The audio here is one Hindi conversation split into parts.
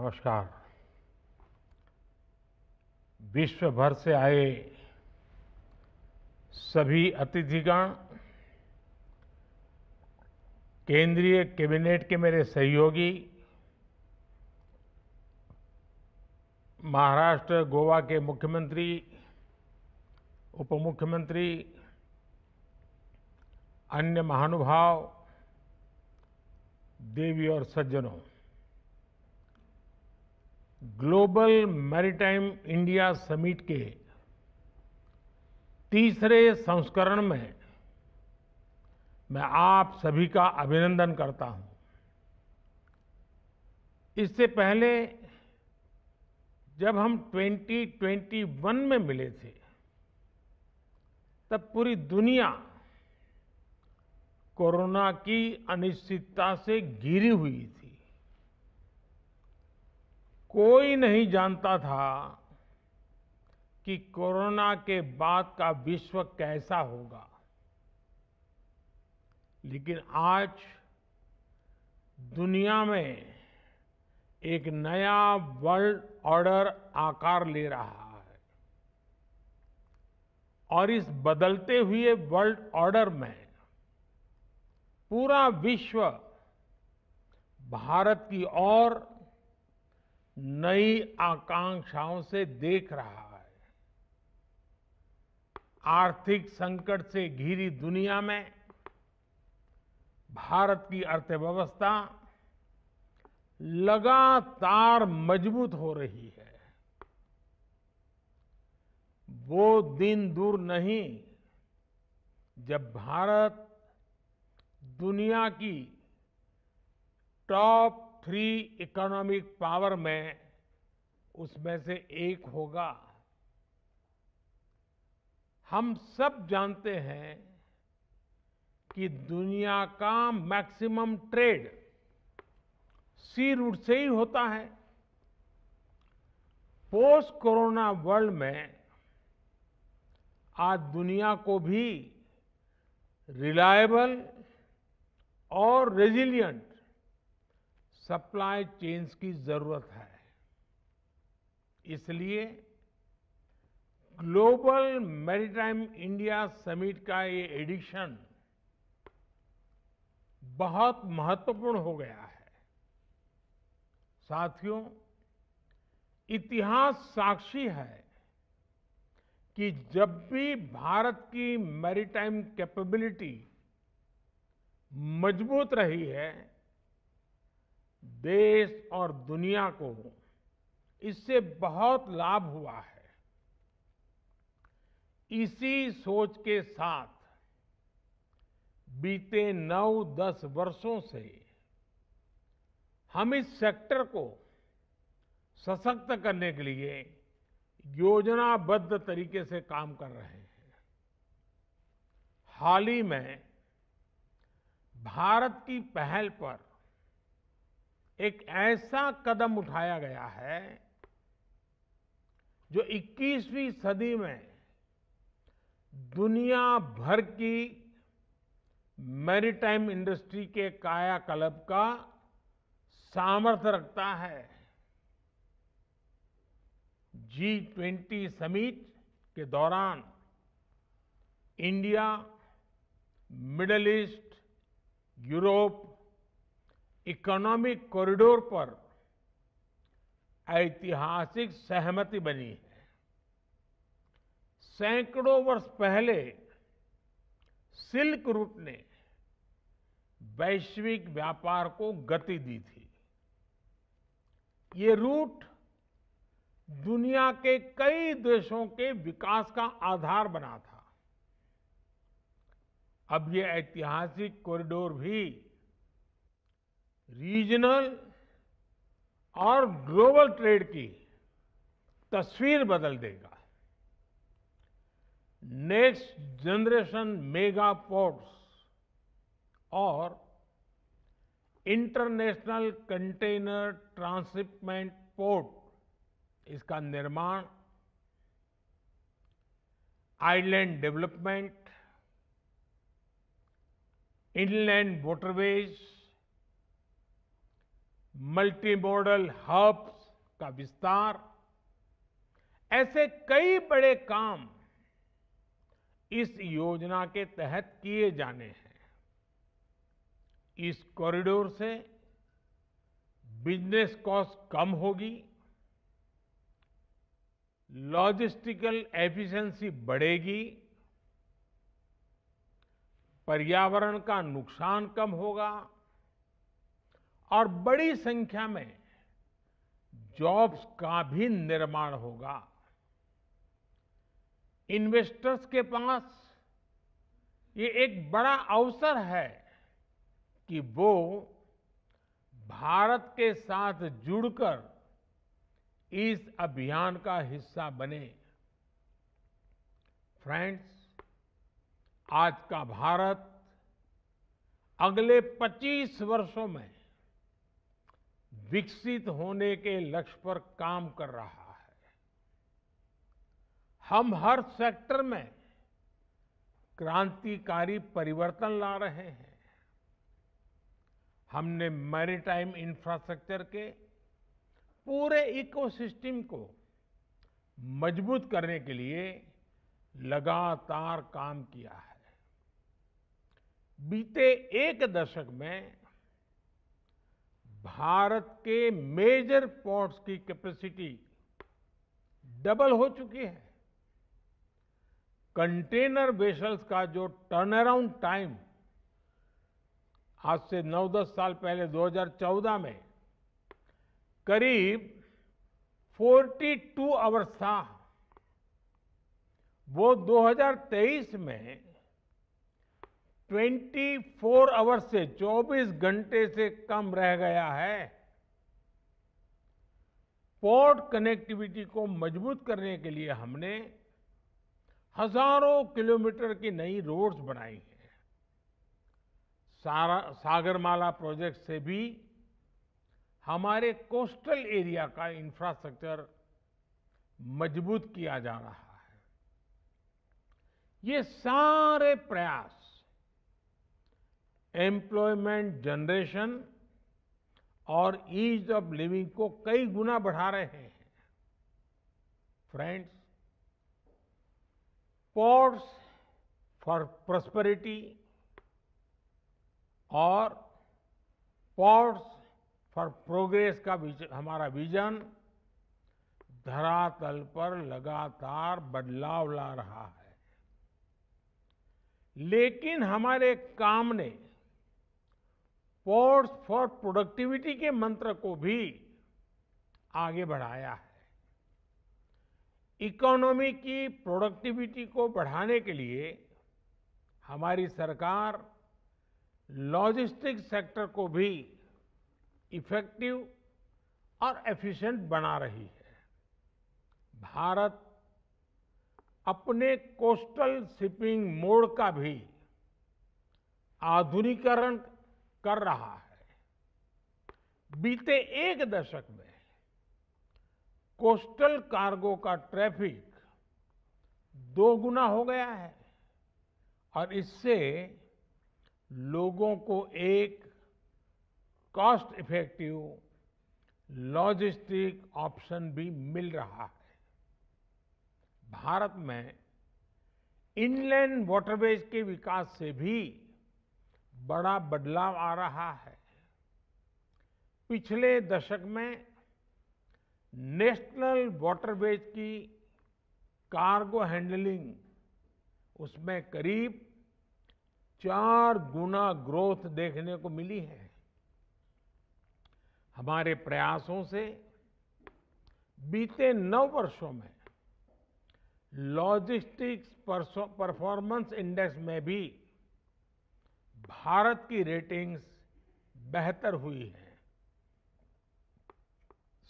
नमस्कार विश्व भर से आए सभी अतिथिगण केंद्रीय कैबिनेट के मेरे सहयोगी महाराष्ट्र गोवा के मुख्यमंत्री उप मुख्यमंत्री अन्य महानुभाव देवी और सज्जनों ग्लोबल मैरिटाइम इंडिया समिट के तीसरे संस्करण में मैं आप सभी का अभिनंदन करता हूं इससे पहले जब हम 2021 में मिले थे तब पूरी दुनिया कोरोना की अनिश्चितता से घिरी हुई थी कोई नहीं जानता था कि कोरोना के बाद का विश्व कैसा होगा लेकिन आज दुनिया में एक नया वर्ल्ड ऑर्डर आकार ले रहा है और इस बदलते हुए वर्ल्ड ऑर्डर में पूरा विश्व भारत की ओर नई आकांक्षाओं से देख रहा है आर्थिक संकट से घिरी दुनिया में भारत की अर्थव्यवस्था लगातार मजबूत हो रही है वो दिन दूर नहीं जब भारत दुनिया की टॉप थ्री इकोनॉमिक पावर में उसमें से एक होगा हम सब जानते हैं कि दुनिया का मैक्सिमम ट्रेड सी रूट से ही होता है पोस्ट कोरोना वर्ल्ड में आज दुनिया को भी रिलायबल और रेजिलियंट सप्लाई चेन्स की जरूरत है इसलिए ग्लोबल मैरीटाइम इंडिया समिट का ये एडिशन बहुत महत्वपूर्ण हो गया है साथियों इतिहास साक्षी है कि जब भी भारत की मैरीटाइम कैपेबिलिटी मजबूत रही है देश और दुनिया को इससे बहुत लाभ हुआ है इसी सोच के साथ बीते नौ दस वर्षों से हम इस सेक्टर को सशक्त करने के लिए योजनाबद्ध तरीके से काम कर रहे हैं हाल ही में भारत की पहल पर एक ऐसा कदम उठाया गया है जो 21वीं सदी में दुनिया भर की मैरीटाइम इंडस्ट्री के कायाकल्प का सामर्थ्य रखता है जी ट्वेंटी समिट के दौरान India Middle East Europe economic corridor पर ऐतिहासिक सहमति बनी है सैकड़ों वर्ष पहले सिल्क रूट ने वैश्विक व्यापार को गति दी थी ये रूट दुनिया के कई देशों के विकास का आधार बना था अब ये ऐतिहासिक कॉरिडोर भी रीजनल और ग्लोबल ट्रेड की तस्वीर बदल देगा नेक्स्ट जनरेशन मेगा पोर्ट्स और इंटरनेशनल कंटेनर ट्रांसशिपमेंट पोर्ट इसका निर्माण island development inland waterways multi modal hubs का विस्तार ऐसे कई बड़े काम इस योजना के तहत किए जाने हैं इस कॉरिडोर से बिजनेस कॉस्ट कम होगी लॉजिस्टिकल एफिशिएंसी बढ़ेगी पर्यावरण का नुकसान कम होगा और बड़ी संख्या में जॉब्स का भी निर्माण होगा इन्वेस्टर्स के पास ये एक बड़ा अवसर है कि वो भारत के साथ जुड़कर इस अभियान का हिस्सा बने फ्रेंड्स आज का भारत अगले 25 वर्षों में विकसित होने के लक्ष्य पर काम कर रहा है हम हर सेक्टर में क्रांतिकारी परिवर्तन ला रहे हैं हमने मैरिटाइम इंफ्रास्ट्रक्चर के पूरे इकोसिस्टम को मजबूत करने के लिए लगातार काम किया है बीते एक दशक में भारत के मेजर पोर्ट्स की कैपेसिटी डबल हो चुकी है कंटेनर वेसल्स का जो टर्न अराउंड टाइम आज से 9-10 साल पहले 2014 में करीब 42 आवर्स था वो 2023 में 24 आवर्स से 24 घंटे से कम रह गया है पोर्ट कनेक्टिविटी को मजबूत करने के लिए हमने हजारों किलोमीटर की नई रोड्स बनाई हैं सारा सागरमाला प्रोजेक्ट से भी हमारे कोस्टल एरिया का इंफ्रास्ट्रक्चर मजबूत किया जा रहा है ये सारे प्रयास एम्प्लॉयमेंट जनरेशन और ईज ऑफ लिविंग को कई गुना बढ़ा रहे हैं फ्रेंड्स पॉट्स फॉर प्रॉस्पेरिटी और पॉट्स फॉर प्रोग्रेस का हमारा विजन धरातल पर लगातार बदलाव ला रहा है लेकिन हमारे काम ने स्पोर्ट्स फॉर प्रोडक्टिविटी के मंत्र को भी आगे बढ़ाया है इकोनॉमी की प्रोडक्टिविटी को बढ़ाने के लिए हमारी सरकार लॉजिस्टिक सेक्टर को भी इफेक्टिव और एफिशिएंट बना रही है भारत अपने कोस्टल शिपिंग मोड का भी आधुनिकरण कर रहा है बीते एक दशक में कोस्टल कार्गो का ट्रैफिक दो गुना हो गया है और इससे लोगों को एक कॉस्ट इफेक्टिव लॉजिस्टिक ऑप्शन भी मिल रहा है भारत में इनलैंड वाटरवेज के विकास से भी बड़ा बदलाव आ रहा है पिछले दशक में नेशनल वाटरवेज की कार्गो हैंडलिंग उसमें करीब चार गुना ग्रोथ देखने को मिली है हमारे प्रयासों से बीते नौ वर्षों में लॉजिस्टिक्स परफॉर्मेंस इंडेक्स में भी भारत की रेटिंग्स बेहतर हुई हैं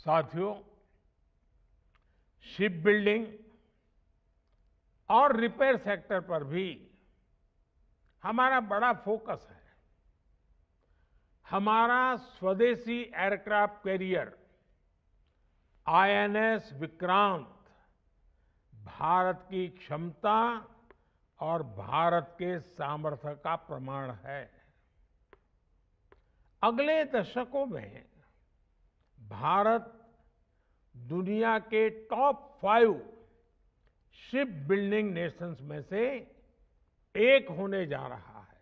साथियों शिप बिल्डिंग और रिपेयर सेक्टर पर भी हमारा बड़ा फोकस है हमारा स्वदेशी aircraft carrier INS Vikrant Bharat की क्षमता और भारत के सामर्थ्य का प्रमाण है अगले दशकों में भारत दुनिया के top five ship building nations में से एक होने जा रहा है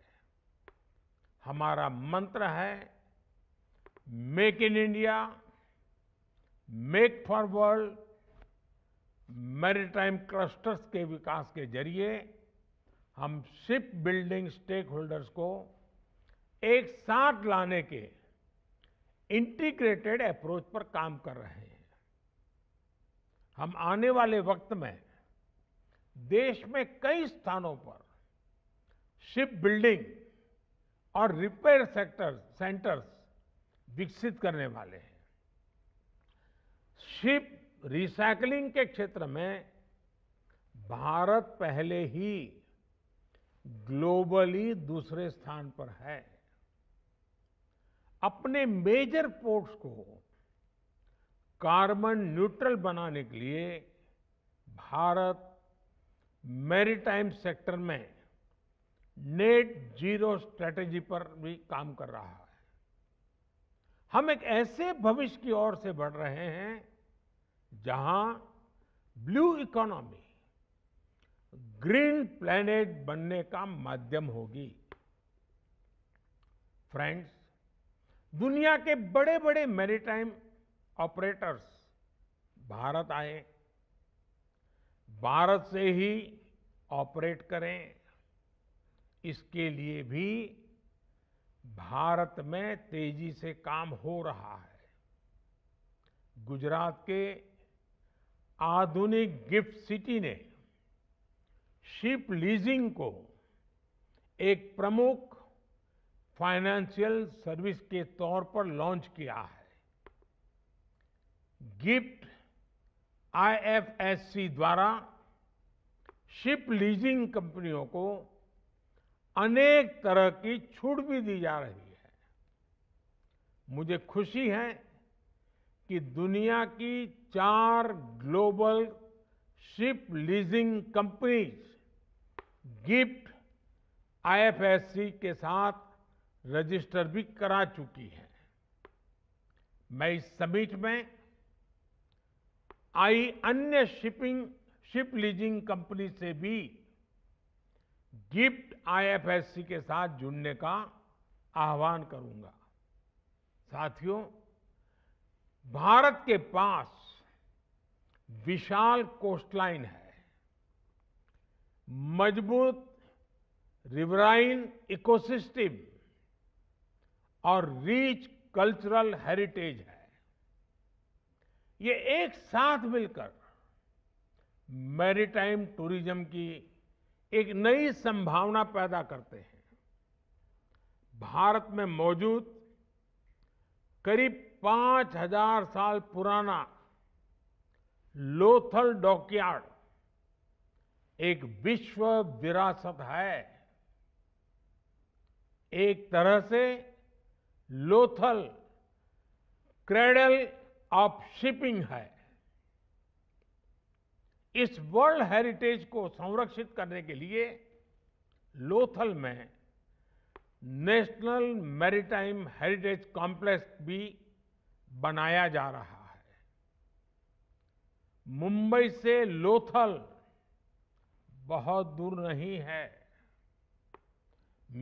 हमारा मंत्र है make in India make for world maritime clusters के विकास के जरिए हम शिप बिल्डिंग स्टेक होल्डर्स को एक साथ लाने के इंटीग्रेटेड अप्रोच पर काम कर रहे हैं हम आने वाले वक्त में देश में कई स्थानों पर शिप बिल्डिंग और रिपेयर सेक्टर सेंटर्स विकसित करने वाले हैं शिप रिसाइकलिंग के क्षेत्र में भारत पहले ही ग्लोबली दूसरे स्थान पर है अपने मेजर पोर्ट्स को कार्बन न्यूट्रल बनाने के लिए भारत मैरीटाइम सेक्टर में नेट जीरो स्ट्रेटेजी पर भी काम कर रहा है हम एक ऐसे भविष्य की ओर से बढ़ रहे हैं जहां ब्लू इकोनॉमी ग्रीन प्लैनेट बनने का माध्यम होगी फ्रेंड्स दुनिया के बड़े बड़े मैरीटाइम ऑपरेटर्स भारत आए भारत से ही ऑपरेट करें इसके लिए भी भारत में तेजी से काम हो रहा है गुजरात के आधुनिक गिफ्ट सिटी ने शिप लीजिंग को एक प्रमुख फाइनेंशियल सर्विस के तौर पर लॉन्च किया है गिफ्ट आईएफएससी द्वारा शिप लीजिंग कंपनियों को अनेक तरह की छूट भी दी जा रही है मुझे खुशी है कि दुनिया की चार global ship leasing companies GIFT IFSC के साथ रजिस्टर भी करा चुकी है मैं इस समिट में आई अन्य शिपिंग शिप लीजिंग कंपनी से भी गिफ्ट आईएफएससी के साथ जुड़ने का आह्वान करूंगा साथियों भारत के पास विशाल कोस्टलाइन है मजबूत रिवराइन इकोसिस्टम और रिच कल्चरल हेरिटेज है ये एक साथ मिलकर मैरीटाइम टूरिज्म की एक नई संभावना पैदा करते हैं भारत में मौजूद करीब पांच हजार साल पुराना लोथल डॉकयार्ड एक विश्व विरासत है एक तरह से लोथल क्रेडल ऑफ शिपिंग है इस वर्ल्ड हेरिटेज को संरक्षित करने के लिए लोथल में नेशनल मैरिटाइम हेरिटेज कॉम्प्लेक्स भी बनाया जा रहा है मुंबई से लोथल बहुत दूर नहीं है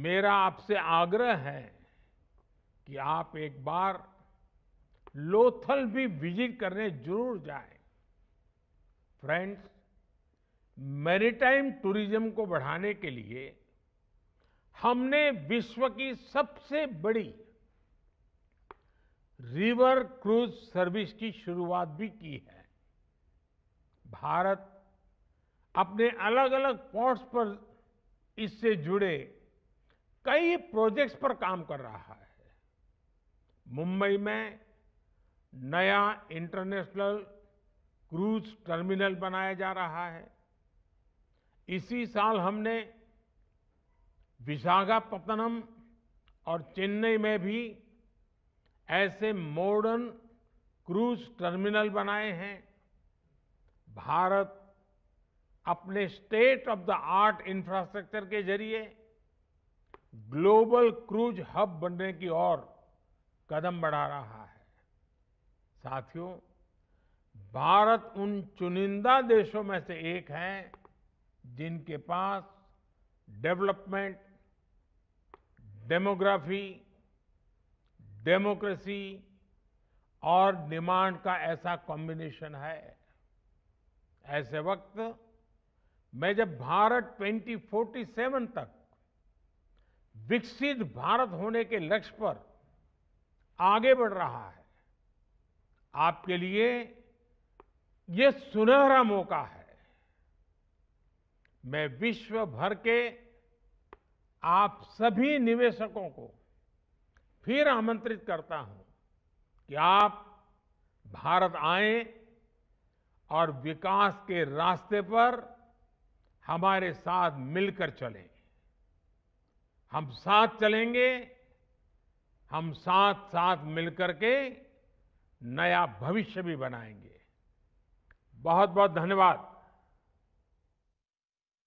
मेरा आपसे आग्रह है कि आप एक बार लोथल भी विजिट करने जरूर जाएं। फ्रेंड्स मैरीटाइम टूरिज्म को बढ़ाने के लिए हमने विश्व की सबसे बड़ी रिवर क्रूज सर्विस की शुरुआत भी की है भारत अपने अलग अलग पॉट्स पर इससे जुड़े कई प्रोजेक्ट्स पर काम कर रहा है मुंबई में नया इंटरनेशनल क्रूज टर्मिनल बनाया जा रहा है इसी साल हमने विशाखापत्तनम और चेन्नई में भी ऐसे मॉडर्न क्रूज टर्मिनल बनाए हैं भारत अपने state of the art infrastructure के जरिए ग्लोबल क्रूज हब बनने की ओर कदम बढ़ा रहा है साथियों भारत उन चुनिंदा देशों में से एक है जिनके पास डेवलपमेंट डेमोग्राफी डेमोक्रेसी और डिमांड का ऐसा कॉम्बिनेशन है ऐसे वक्त मैं जब भारत 2047 तक विकसित भारत होने के लक्ष्य पर आगे बढ़ रहा है आपके लिए यह सुनहरा मौका है मैं विश्व भर के आप सभी निवेशकों को फिर आमंत्रित करता हूं कि आप भारत आए और विकास के रास्ते पर हमारे साथ मिलकर चलें हम साथ चलेंगे हम साथ साथ मिलकर के नया भविष्य भी बनाएंगे बहुत बहुत धन्यवाद